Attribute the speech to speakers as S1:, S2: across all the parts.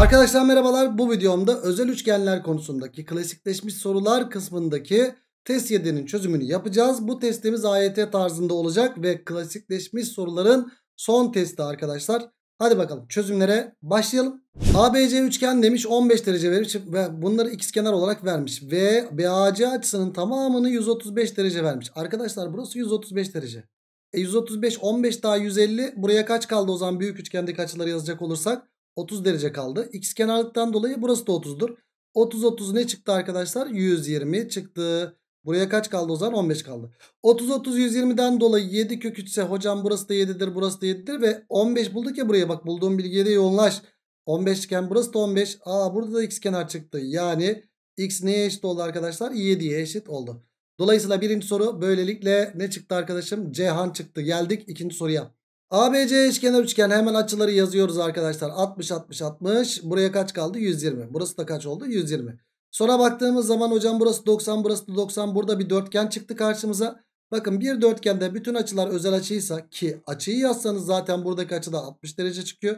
S1: Arkadaşlar merhabalar. Bu videomda özel üçgenler konusundaki klasikleşmiş sorular kısmındaki test 7'nin çözümünü yapacağız. Bu testimiz AYT tarzında olacak ve klasikleşmiş soruların son testi arkadaşlar. Hadi bakalım çözümlere başlayalım. ABC üçgen demiş 15 derece vermiş ve bunları ikizkenar olarak vermiş. Ve BAC açısının tamamını 135 derece vermiş. Arkadaşlar burası 135 derece. E 135 15 daha 150 buraya kaç kaldı o zaman büyük üçgendeki açıları yazacak olursak 30 derece kaldı. X kenarlıktan dolayı burası da 30'dur. 30 30 ne çıktı arkadaşlar? 120 çıktı. Buraya kaç kaldı o zaman? 15 kaldı. 30 30 120'den dolayı 7 kök 3 ise hocam burası da 7'dir burası da 7'dir ve 15 bulduk ya buraya bak bulduğum bilgiye de yoğunlaş. 15 iken burası da 15. Aa burada da x kenar çıktı. Yani x neye eşit oldu arkadaşlar? 7'ye eşit oldu. Dolayısıyla birinci soru böylelikle ne çıktı arkadaşım? Cihan çıktı. Geldik ikinci soruya. ABC eşkenar üçgen hemen açıları yazıyoruz arkadaşlar. 60 60 60. Buraya kaç kaldı? 120. Burası da kaç oldu? 120. Sonra baktığımız zaman hocam burası 90 burası da 90. Burada bir dörtgen çıktı karşımıza. Bakın bir dörtgende bütün açılar özel açıysa ki açıyı yazsanız zaten buradaki açı da 60 derece çıkıyor.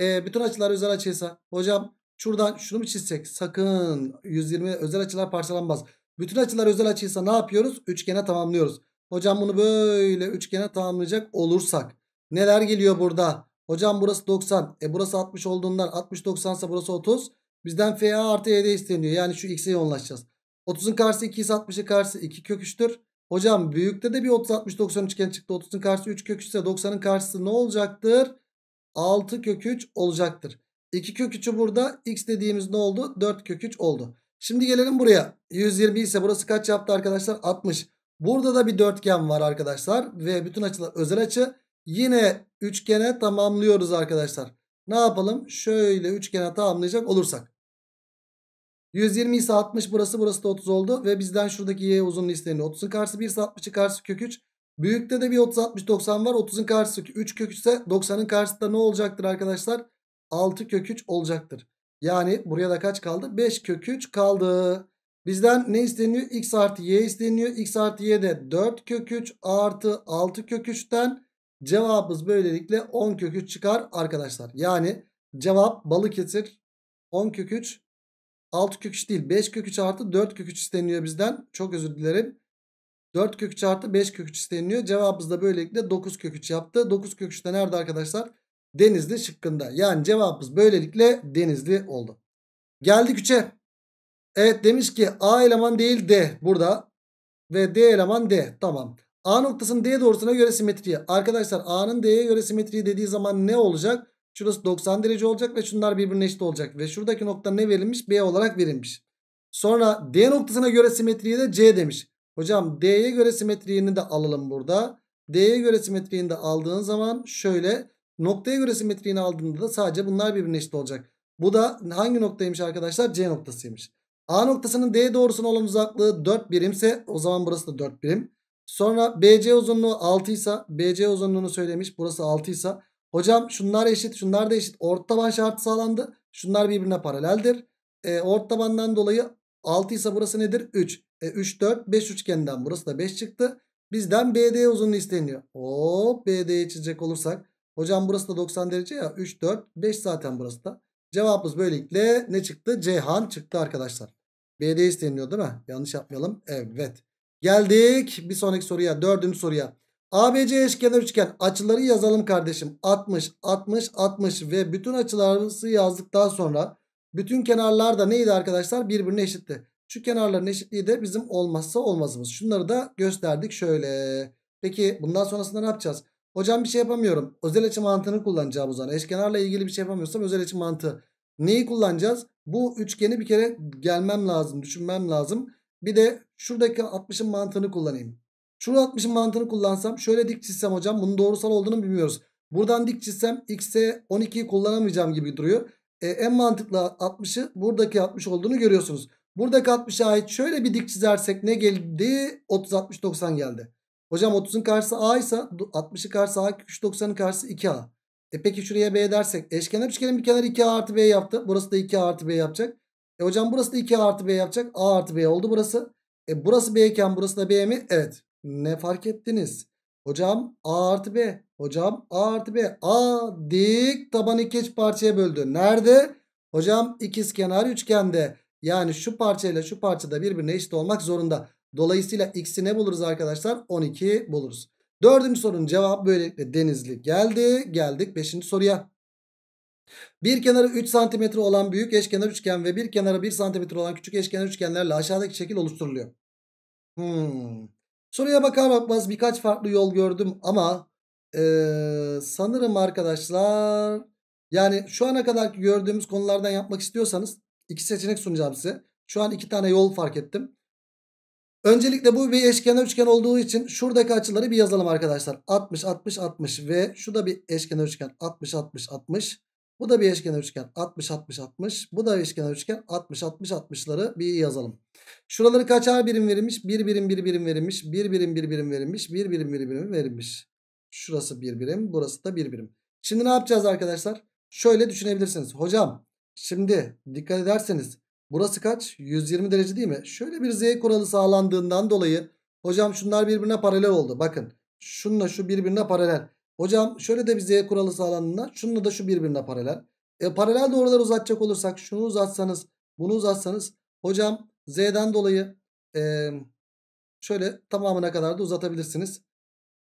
S1: E, bütün açılar özel açıysa hocam şuradan şunu mu çizsek? Sakın 120 özel açılar parçalanmaz. Bütün açılar özel açıysa ne yapıyoruz? Üçgene tamamlıyoruz. Hocam bunu böyle üçgene tamamlayacak olursak Neler geliyor burada? Hocam burası 90. E burası 60 olduğundan 60 90 ise burası 30. Bizden FA artı ED isteniyor. Yani şu X'e yoğunlaşacağız. 30'un karşısı 2 ise 60'ın karşısı 2 kök 3'tür. Hocam büyükte de bir 30 60 90 üçgen çıktı. 30'un karşısı 3 kök 3 ise 90'ın karşısı ne olacaktır? 6 kök 3 olacaktır. 2 kök 3'ü burada. X dediğimiz ne oldu? 4 kök 3 oldu. Şimdi gelelim buraya. 120 ise burası kaç yaptı arkadaşlar? 60. Burada da bir dörtgen var arkadaşlar. Ve bütün açılar özel açı. Yine üçgene tamamlıyoruz arkadaşlar. Ne yapalım? Şöyle üçgene tamamlayacak olursak. 120 ise 60 burası burası da 30 oldu. Ve bizden şuradaki y uzunluğu isteniyor. 30'un karşısı 1 60'ın karşısı kök 3. Büyükte de bir 30 60 90 var. 30'un karşısı 3 kök 3 ise 90'ın karşısı da ne olacaktır arkadaşlar? 6 kök 3 olacaktır. Yani buraya da kaç kaldı? 5 kök 3 kaldı. Bizden ne isteniyor? X artı Y isteniyor. X artı Y de 4 kök 3 artı 6 kök 3'ten Cevabımız böylelikle 10 kök 3 çıkar arkadaşlar. Yani cevap Balıkesir 10 kök 3 6 kök 3 değil 5 kök 3 artı 4 kök 3 isteniyor bizden. Çok özür dilerim. 4 kök 3 artı 5 kök 3 isteniyor. Cevabımız da böylelikle 9 kök 3 yaptı. 9 kök 3 de nerede arkadaşlar? Denizli şıkkında. Yani cevabımız böylelikle Denizli oldu. Geldik 3'e. Evet demiş ki A eleman değil D burada. Ve D eleman D. Tamam. A noktasının D doğrusuna göre simetriği. Arkadaşlar A'nın D'ye göre simetriği dediği zaman ne olacak? Şurası 90 derece olacak ve şunlar birbirine eşit olacak. Ve şuradaki nokta ne verilmiş? B olarak verilmiş. Sonra D noktasına göre simetriye de C demiş. Hocam D'ye göre simetriyini de alalım burada. D'ye göre simetriyini de aldığın zaman şöyle noktaya göre simetriyini aldığında da sadece bunlar birbirine eşit olacak. Bu da hangi noktaymış arkadaşlar? C noktasıymış. A noktasının D doğrusuna olan uzaklığı 4 birimse o zaman burası da 4 birim. Sonra BC uzunluğu 6 ise BC uzunluğunu söylemiş. Burası 6 ise hocam şunlar eşit şunlar da eşit. Orta taban şartı sağlandı. Şunlar birbirine paraleldir. E, orta tabandan dolayı 6 ise burası nedir? 3. E, 3 4 5 üçgenden burası da 5 çıktı. Bizden BD uzunluğu isteniyor. Hop BD'yi çizecek olursak. Hocam burası da 90 derece ya. 3 4 5 zaten burası da. Cevabımız böylelikle ne çıktı? Ceyhan çıktı arkadaşlar. BD isteniyor değil mi? Yanlış yapmayalım. Evet. Geldik bir sonraki soruya. Dördüncü soruya. ABC eşkenar üçgen açıları yazalım kardeşim. 60, 60, 60 ve bütün açıları yazdıktan sonra bütün kenarlar da neydi arkadaşlar? Birbirine eşitti. Şu kenarların eşitliği de bizim olmazsa olmazımız. Şunları da gösterdik şöyle. Peki bundan sonrasında ne yapacağız? Hocam bir şey yapamıyorum. Özel açı mantığını kullanacağım o zaman. Eşkenarla ilgili bir şey yapamıyorsam özel açı mantığı. Neyi kullanacağız? Bu üçgeni bir kere gelmem lazım, düşünmem lazım. Bir de şuradaki 60'ın mantığını kullanayım. Şurada 60'ın mantığını kullansam şöyle dik çizsem hocam bunun doğrusal olduğunu bilmiyoruz. Buradan dik çizsem x'e 12'yi kullanamayacağım gibi duruyor. E, en mantıklı 60'ı buradaki 60 olduğunu görüyorsunuz. Buradaki 60'a ait şöyle bir dik çizersek ne geldi? 30 60 90 geldi. Hocam 30'un karşısı a ise 60'ı karşısı a 3 90'ın karşısı 2a. E peki şuraya b dersek eşkenar üçgenin bir kenarı 2a artı b yaptı. Burası da 2a artı b yapacak. E hocam burası da 2A artı B yapacak. A artı B oldu burası. E burası B iken burası da B mi? Evet. Ne fark ettiniz? Hocam A artı B. Hocam A artı B. A dik tabanı iki eş parçaya böldü. Nerede? Hocam ikiz kenar üçgende. Yani şu parçayla şu parçada birbirine eşit olmak zorunda. Dolayısıyla x'i ne buluruz arkadaşlar? 12 buluruz. Dördüncü sorunun cevabı böylelikle denizli geldi. Geldik beşinci soruya. Bir kenarı 3 cm olan büyük eşkenar üçgen ve bir kenarı 1 cm olan küçük eşkenar üçgenlerle aşağıdaki şekil oluşturuluyor. Hmm. Soruya bakar bakmaz birkaç farklı yol gördüm ama ee, sanırım arkadaşlar yani şu ana kadar gördüğümüz konulardan yapmak istiyorsanız iki seçenek sunacağım size. Şu an iki tane yol fark ettim. Öncelikle bu bir eşkenar üçgen olduğu için şuradaki açıları bir yazalım arkadaşlar. 60 60 60 ve şu da bir eşkenar üçgen 60 60 60. Bu da bir eşkenar üçgen 60-60-60. Bu da eşkenar üçgen 60-60-60'ları bir yazalım. Şuraları kaçar birim verilmiş? 1 birim 1 birim verilmiş. 1 birim 1 birim verilmiş. 1 birim 1 birim verilmiş. Şurası 1 birim. Burası da 1 birim. Şimdi ne yapacağız arkadaşlar? Şöyle düşünebilirsiniz. Hocam şimdi dikkat ederseniz burası kaç? 120 derece değil mi? Şöyle bir z kuralı sağlandığından dolayı hocam şunlar birbirine paralel oldu. Bakın şunla şu birbirine paralel. Hocam şöyle de bir z kuralı sağlandığında şununla da şu birbirine paralel. E, paralel doğruları uzatacak olursak şunu uzatsanız bunu uzatsanız hocam z'den dolayı e, şöyle tamamına kadar da uzatabilirsiniz.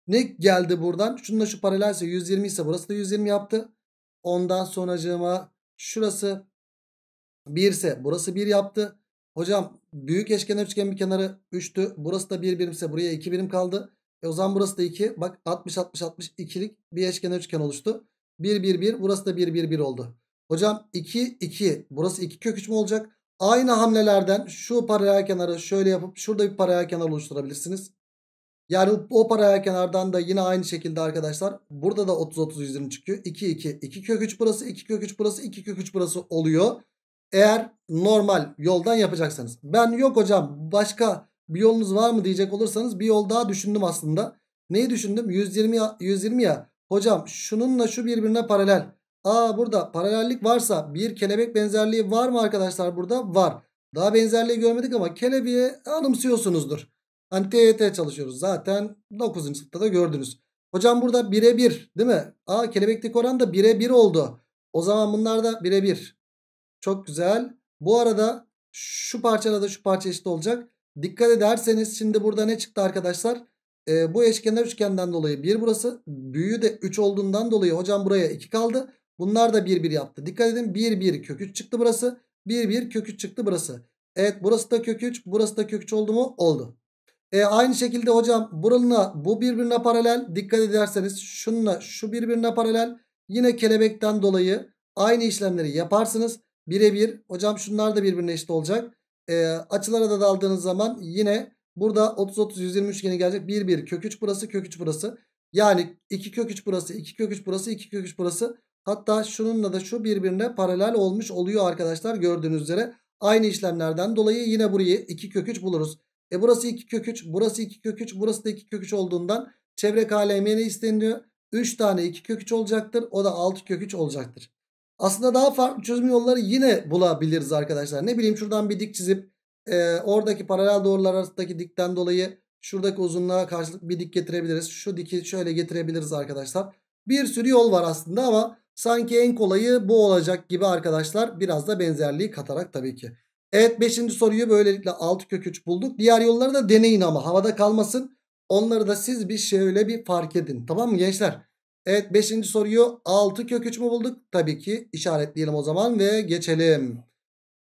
S1: Ne geldi buradan? Şununla şu paralelse 120 ise burası da 120 yaptı. Ondan sonracığıma şurası 1 ise burası 1 yaptı. Hocam büyük eşkenar üçgen bir kenarı 3'tü. Burası da 1 birimse buraya 2 birim kaldı. E o zaman burası da 2. Bak 60 60 60 ikilik bir eşkenar üçgen oluştu. 1 1 1 burası da 1 1 1 oldu. Hocam 2 2 burası 2 kök 3 mü olacak? Aynı hamlelerden şu paralel kenarı şöyle yapıp şurada bir paralel kenar oluşturabilirsiniz. Yani o paralel kenardan da yine aynı şekilde arkadaşlar burada da 30 30 120 çıkıyor. 2 2 2 kök 3 burası 2 kök 3 burası 2 kök 3 burası oluyor. Eğer normal yoldan yapacaksanız. Ben yok hocam başka bir yolunuz var mı diyecek olursanız bir yol daha düşündüm aslında. Neyi düşündüm? 120 ya, 120 ya. Hocam şununla şu birbirine paralel. Aa burada paralellik varsa bir kelebek benzerliği var mı arkadaşlar burada? Var. Daha benzerliği görmedik ama kelebeği anımsıyorsunuzdur. Hani TYT çalışıyoruz zaten 9. sınıfta da gördünüz. Hocam burada 1'e 1 değil mi? Aa kelebeklik oran da 1'e 1 oldu. O zaman bunlar da 1'e 1. Çok güzel. Bu arada şu parçayla da şu parça eşit olacak. Dikkat ederseniz şimdi burada ne çıktı arkadaşlar? E, bu eşkenar üçgenden dolayı 1 burası. Büyüğü de 3 olduğundan dolayı hocam buraya 2 kaldı. Bunlar da 1 1 yaptı. Dikkat edin 1 1 kök 3 çıktı burası. 1 1 kök 3 çıktı burası. Evet burası da kök 3 burası da kök 3 oldu mu? Oldu. E, aynı şekilde hocam buralına bu birbirine paralel. Dikkat ederseniz şununla şu birbirine paralel. Yine kelebekten dolayı aynı işlemleri yaparsınız. Birebir hocam şunlar da birbirine eşit olacak. E, açılara da daldığınız zaman yine burada 30-30-120 üçgeni gelecek. 1-1 kök 3 burası kök 3 burası. Yani 2 kök 3 burası 2 kök 3 burası 2 kök 3 burası. Hatta şununla da şu birbirine paralel olmuş oluyor arkadaşlar gördüğünüz üzere. Aynı işlemlerden dolayı yine burayı 2 kök 3 buluruz. E burası 2 kök 3 burası 2 kök 3 burası da 2 kök 3 olduğundan çevre KLM'ye isteniyor? 3 tane 2 kök 3 olacaktır. O da 6 kök 3 olacaktır. Aslında daha farklı çözüm yolları yine bulabiliriz arkadaşlar. Ne bileyim şuradan bir dik çizip e, oradaki paralel doğrular arasındaki dikten dolayı şuradaki uzunluğa karşılık bir dik getirebiliriz. Şu diki şöyle getirebiliriz arkadaşlar. Bir sürü yol var aslında ama sanki en kolayı bu olacak gibi arkadaşlar. Biraz da benzerliği katarak tabii ki. Evet 5. soruyu böylelikle 6 kök 3 bulduk. Diğer yolları da deneyin ama havada kalmasın. Onları da siz bir şöyle bir fark edin. Tamam mı gençler? Evet 5. soruyu 6 kök 3 mü bulduk? Tabii ki işaretleyelim o zaman ve geçelim.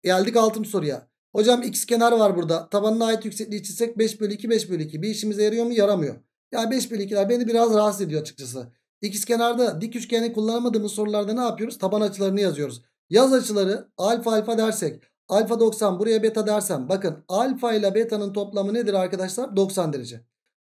S1: Geldik 6. soruya. Hocam x kenar var burada. Tabanına ait yüksekliği çizsek 5 bölü 2 5 bölü 2. Bir işimize yarıyor mu? Yaramıyor. Ya 5 bölü 2'ler beni biraz rahatsız ediyor açıkçası. x kenarda dik üçgeni kullanamadığımız sorularda ne yapıyoruz? Taban açılarını yazıyoruz. Yaz açıları alfa alfa dersek. Alfa 90 buraya beta dersem. Bakın alfa ile beta'nın toplamı nedir arkadaşlar? 90 derece.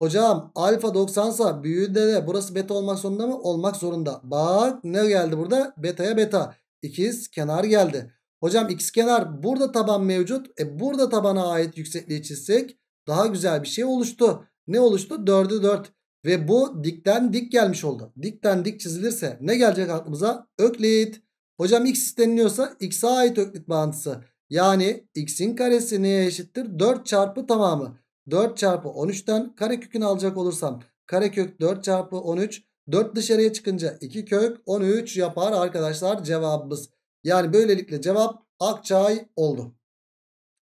S1: Hocam alfa 90 sa büyüğünde de burası beta olmak zorunda mı? Olmak zorunda. Bak ne geldi burada? Beta'ya beta. İkiz kenar geldi. Hocam x kenar burada taban mevcut. E burada tabana ait yüksekliği çizsek daha güzel bir şey oluştu. Ne oluştu? 4'ü 4. Ve bu dikten dik gelmiş oldu. Dikten dik çizilirse ne gelecek aklımıza? Öklit. Hocam x isteniliyorsa x'e ait öklit bağıntısı. Yani x'in karesi neye eşittir? 4 çarpı tamamı. 4 çarpı 13'ten karekökünü alacak olursam karekök 4 çarpı 13 4 dışarıya çıkınca 2 kök 13 yapar arkadaşlar cevabımız. Yani böylelikle cevap Akçay oldu.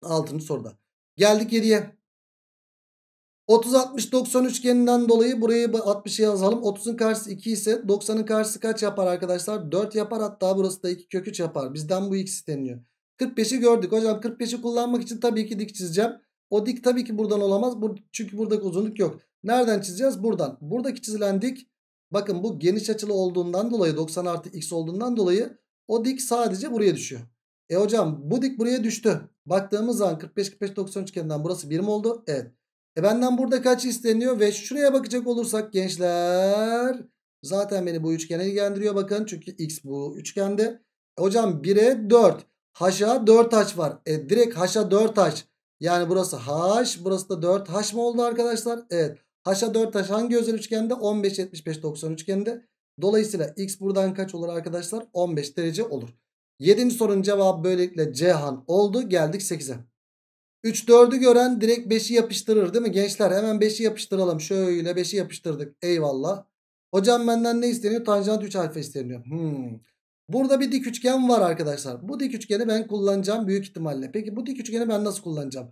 S1: 6. soruda. Geldik 7'ye. 30 60 90 üçgeninden dolayı burayı 60'a yazalım. 30'un karşısı 2 ise 90'ın karşısı kaç yapar arkadaşlar? 4 yapar hatta burası da 2 kök yapar. Bizden bu x isteniyor. 45'i gördük. Hocam 45'i kullanmak için tabii ki dik çizeceğim. O dik tabii ki buradan olamaz. Bur çünkü buradaki uzunluk yok. Nereden çizeceğiz? Buradan. Buradaki çizilen dik bakın bu geniş açılı olduğundan dolayı 90 artı x olduğundan dolayı o dik sadece buraya düşüyor. E hocam bu dik buraya düştü. Baktığımız zaman 45-45-90 üçgeninden burası 1 mi oldu? Evet. E benden burada kaç isteniyor? Ve şuraya bakacak olursak gençler zaten beni bu üçgene ilgilendiriyor bakın. Çünkü x bu üçgende. E hocam 1'e 4. Haşa 4 haş var. E direkt haşa 4 haş. Yani burası h, burası da 4h mı oldu arkadaşlar? Evet. H'a 4h hangi özel üçgende? 15, 75, 90 üçgende. Dolayısıyla x buradan kaç olur arkadaşlar? 15 derece olur. 7. sorunun cevabı böylelikle Cihan oldu. Geldik 8'e. 3 4'ü gören direkt 5'i yapıştırır değil mi gençler? Hemen 5'i yapıştıralım. Şöyle 5'i yapıştırdık. Eyvallah. Hocam benden ne isteniyor? Tanjant 3 alfa isteniyor. Hmm. Burada bir dik üçgen var arkadaşlar. Bu dik üçgeni ben kullanacağım büyük ihtimalle. Peki bu dik üçgeni ben nasıl kullanacağım?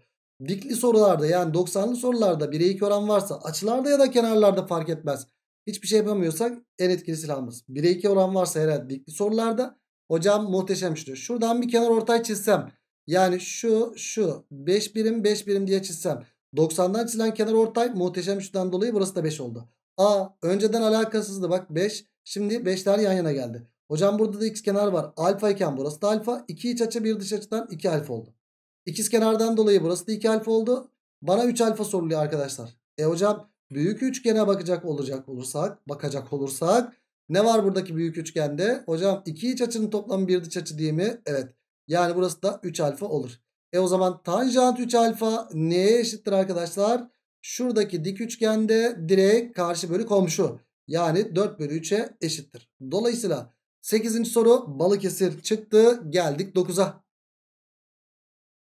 S1: Dikli sorularda yani 90'lı sorularda 1'e 2 oran varsa açılarda ya da kenarlarda fark etmez. Hiçbir şey yapamıyorsak en etkili silahımız. 1'e 2 oran varsa herhalde dikli sorularda. Hocam muhteşem şu. Şuradan bir kenar ortay çizsem. Yani şu şu 5 birim 5 birim diye çizsem. 90'dan çizilen kenar ortay muhteşem şuradan dolayı burası da 5 oldu. A önceden alakasızdı bak 5. Şimdi 5'ler yan yana geldi. Hocam burada da x kenar var. Alfa iken burası da alfa. 2 iç açı bir dış açıdan 2 alfa oldu. İkiz kenardan dolayı burası da 2 alfa oldu. Bana 3 alfa soruluyor arkadaşlar. E hocam büyük üçgene bakacak olacak olursak bakacak olursak ne var buradaki büyük üçgende? Hocam iki iç açının toplamı bir dış açı değil mi? Evet. Yani burası da 3 alfa olur. E o zaman tanjant 3 alfa neye eşittir arkadaşlar? Şuradaki dik üçgende direkt karşı bölü komşu. Yani 4 bölü 3'e eşittir. Dolayısıyla 8. soru Balıkesir çıktı. Geldik 9'a.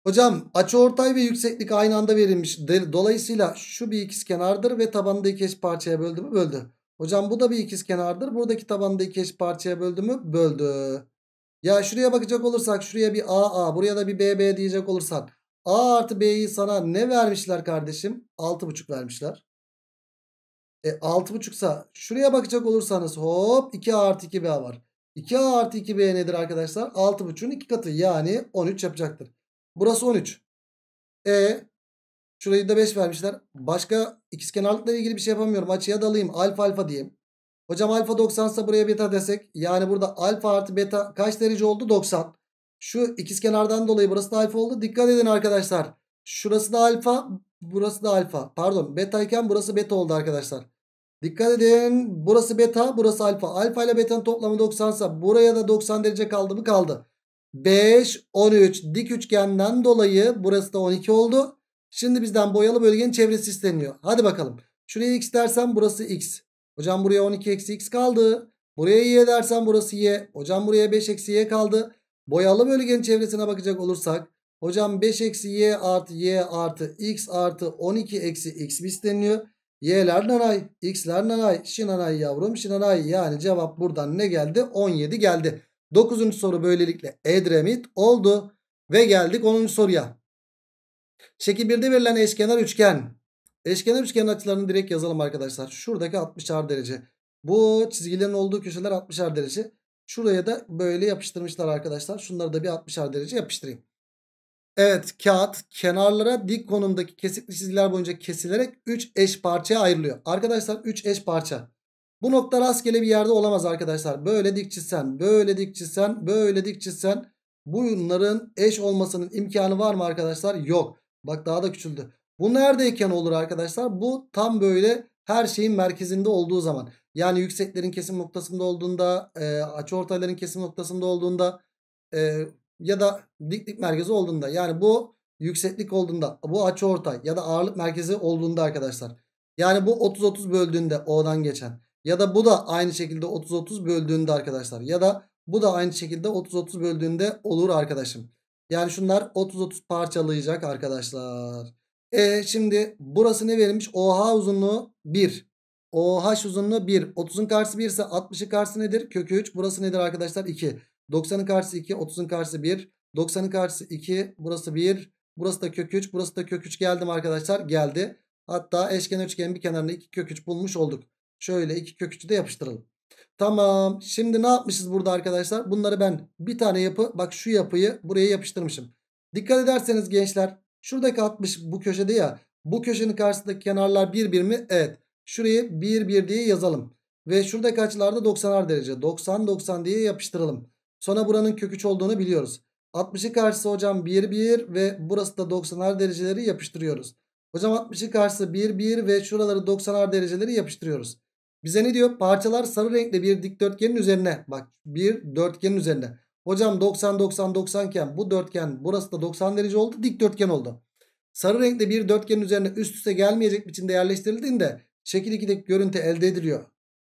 S1: Hocam açı ortay ve yükseklik aynı anda verilmiş. Dolayısıyla şu bir ikiz kenardır ve tabanında iki eş parçaya böldü mü? Böldü. Hocam bu da bir ikiz kenardır. Buradaki tabanında iki eş parçaya böldü mü? Böldü. Ya şuraya bakacak olursak şuraya bir AA buraya da bir BB diyecek olursan A artı B'yi sana ne vermişler kardeşim? 6,5 vermişler. E 6,5 şuraya bakacak olursanız hop 2 artı 2 B var. 2A artı 2B nedir arkadaşlar? 6.5'ün 2 katı yani 13 yapacaktır. Burası 13. E şurayı da 5 vermişler. Başka ikizkenarlıkla ilgili bir şey yapamıyorum. Açıya dalayım. Alfa alfa diyeyim. Hocam alfa 90 ise buraya beta desek. Yani burada alfa artı beta kaç derece oldu? 90. Şu ikizkenardan dolayı burası da alfa oldu. Dikkat edin arkadaşlar. Şurası da alfa. Burası da alfa. Pardon beta iken burası beta oldu arkadaşlar. Dikkat edin. Burası beta, burası alfa. Alfa ile beta'nın toplamı 90 ise buraya da 90 derece kaldı mı? Kaldı. 5, 13 dik üçgenden dolayı burası da 12 oldu. Şimdi bizden boyalı bölgenin çevresi isteniyor. Hadi bakalım. Şuraya x dersen burası x. Hocam buraya 12 eksi x kaldı. Buraya y dersen burası y. Hocam buraya 5 eksi y kaldı. Boyalı bölgenin çevresine bakacak olursak. Hocam 5 eksi y artı y artı x artı 12 eksi x mi isteniyor? Y'ler nanay. X'ler nanay. Şinanay yavrum şinanay. Yani cevap buradan ne geldi? 17 geldi. 9. soru böylelikle Edremit oldu. Ve geldik 10. soruya. Şekil 1'de verilen eşkenar üçgen. Eşkenar üçgenin açılarını direkt yazalım arkadaşlar. Şuradaki 60'ar derece. Bu çizgilerin olduğu köşeler 60'ar derece. Şuraya da böyle yapıştırmışlar arkadaşlar. Şunları da bir 60'ar derece yapıştırayım. Evet kağıt kenarlara dik konumdaki kesikli çizgiler boyunca kesilerek 3 eş parçaya ayrılıyor. Arkadaşlar 3 eş parça. Bu nokta rastgele bir yerde olamaz arkadaşlar. Böyle dik çizsen, böyle dik çizsen, böyle dik çizsen bunların eş olmasının imkanı var mı arkadaşlar? Yok. Bak daha da küçüldü. Bu neredeyken olur arkadaşlar? Bu tam böyle her şeyin merkezinde olduğu zaman. Yani yükseklerin kesim noktasında olduğunda, açı açıortayların kesim noktasında olduğunda, ya da diklik merkezi olduğunda yani bu yükseklik olduğunda bu açı ortay ya da ağırlık merkezi olduğunda arkadaşlar. Yani bu 30-30 böldüğünde O'dan geçen ya da bu da aynı şekilde 30-30 böldüğünde arkadaşlar ya da bu da aynı şekilde 30-30 böldüğünde olur arkadaşım. Yani şunlar 30-30 parçalayacak arkadaşlar. E şimdi burası ne verilmiş? OH uzunluğu 1. OH uzunluğu 1. 30'un karşısı 1 ise 60'ın karşısı nedir? Kökü 3. Burası nedir arkadaşlar? 2. 90'ın karşısı 2. 30'un karşısı 1. 90'ın karşısı 2. Burası 1. Burası da kök 3. Burası da kök 3 geldim arkadaşlar. Geldi. Hatta eşken üçgen bir kenarını 2 kök 3 bulmuş olduk. Şöyle 2 kök 3'ü de yapıştıralım. Tamam. Şimdi ne yapmışız burada arkadaşlar? Bunları ben bir tane yapı bak şu yapıyı buraya yapıştırmışım. Dikkat ederseniz gençler şuradaki 60 bu köşede ya. Bu köşenin karşısındaki kenarlar 1 1 mi? Evet. Şurayı 1 1 diye yazalım. Ve şuradaki açılarda 90'ar derece. 90 90 diye yapıştıralım. Sonra buranın kök 3 olduğunu biliyoruz. 60'ı karşısı hocam 1 1 ve burası da 90'ar dereceleri yapıştırıyoruz. Hocam 60'ı karşısı 1 1 ve şuraları 90'ar dereceleri yapıştırıyoruz. Bize ne diyor? Parçalar sarı renkli bir dikdörtgenin üzerine. Bak bir dörtgenin üzerine. Hocam 90 90 90 iken bu dörtgen burası da 90 derece oldu dikdörtgen oldu. Sarı renkli bir dörtgenin üzerine üst üste gelmeyecek biçimde yerleştirildiğinde şekil 2'deki görüntü elde ediliyor.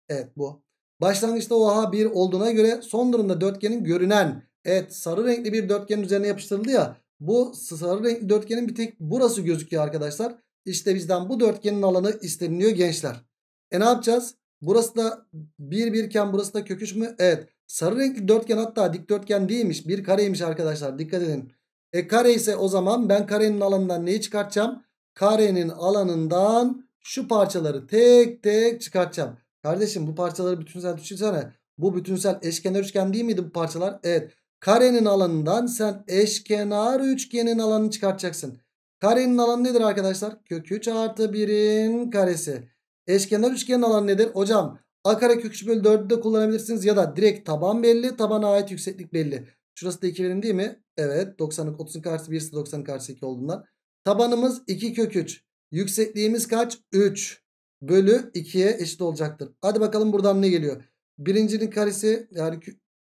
S1: Evet bu. Başlangıçta OH 1 olduğuna göre son durumda dörtgenin görünen evet sarı renkli bir dörtgenin üzerine yapıştırıldı ya. Bu sarı renkli dörtgenin bir tek burası gözüküyor arkadaşlar. İşte bizden bu dörtgenin alanı isteniliyor gençler. E ne yapacağız? Burası da bir 1 iken burası da köküş mü? Evet. Sarı renkli dörtgen hatta dikdörtgen değilmiş. Bir kareymiş arkadaşlar. Dikkat edin. E kare ise o zaman ben karenin alanından neyi çıkartacağım? Karenin alanından şu parçaları tek tek çıkartacağım. Kardeşim bu parçaları bütünsel düşünsene. Bu bütünsel eşkenar üçgen değil miydi bu parçalar? Evet. Karenin alanından sen eşkenar üçgenin alanını çıkartacaksın. Karenin alanı nedir arkadaşlar? Kök 3 artı 1'in karesi. Eşkenar üçgenin alanı nedir? Hocam a kare kök 3 bölü 4'ü de kullanabilirsiniz. Ya da direkt taban belli. Tabana ait yükseklik belli. Şurası da 2 birim değil mi? Evet. 90'ın 30'un karşısı 1 ise 90'ın karşısı 2 olduğundan. Tabanımız 2 kök 3. Yüksekliğimiz kaç? 3 bölü 2'ye eşit olacaktır. Hadi bakalım buradan ne geliyor? Birincinin karesi yani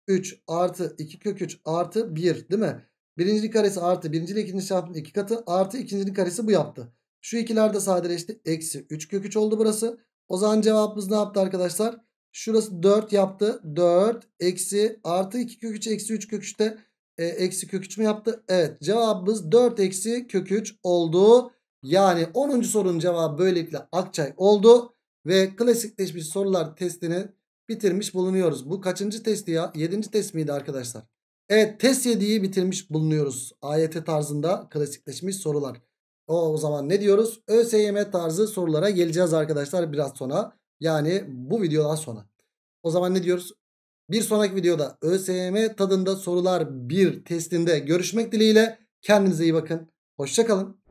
S1: 3 artı 2 kök 3 artı 1 değil mi? Birincinin karesi artı birinci ile ikinci çarpımın iki katı artı ikincinin karesi bu yaptı. Şu ikiler de sadeleşti. Eksi 3 kök 3 oldu burası. O zaman cevabımız ne yaptı arkadaşlar? Şurası 4 yaptı. 4 eksi artı 2 kök 3 eksi 3 kök 3 de e, eksi kök 3 mü yaptı? Evet cevabımız 4 eksi kök 3 oldu. Yani 10. sorunun cevabı böylelikle Akçay oldu. Ve klasikleşmiş sorular testini bitirmiş bulunuyoruz. Bu kaçıncı testi ya? 7. test miydi arkadaşlar? Evet test 7'yi bitirmiş bulunuyoruz. AYT tarzında klasikleşmiş sorular. O, o zaman ne diyoruz? ÖSYM tarzı sorulara geleceğiz arkadaşlar biraz sonra. Yani bu videodan sonra. O zaman ne diyoruz? Bir sonraki videoda ÖSYM tadında sorular 1 testinde görüşmek dileğiyle. Kendinize iyi bakın. Hoşçakalın.